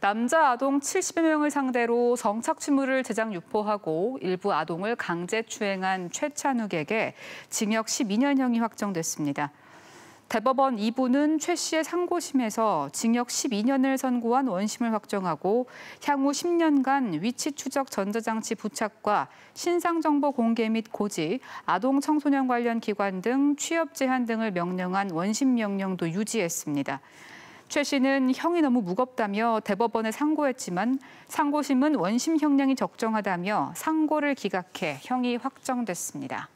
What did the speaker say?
남자 아동 70여 명을 상대로 성착취물을 제작 유포하고 일부 아동을 강제 추행한 최찬욱에게 징역 12년형이 확정됐습니다. 대법원 2부는 최 씨의 상고심에서 징역 12년을 선고한 원심을 확정하고 향후 10년간 위치 추적 전자장치 부착과 신상정보 공개 및 고지, 아동 청소년 관련 기관 등 취업 제한 등을 명령한 원심 명령도 유지했습니다. 최 씨는 형이 너무 무겁다며 대법원에 상고했지만 상고심은 원심 형량이 적정하다며 상고를 기각해 형이 확정됐습니다.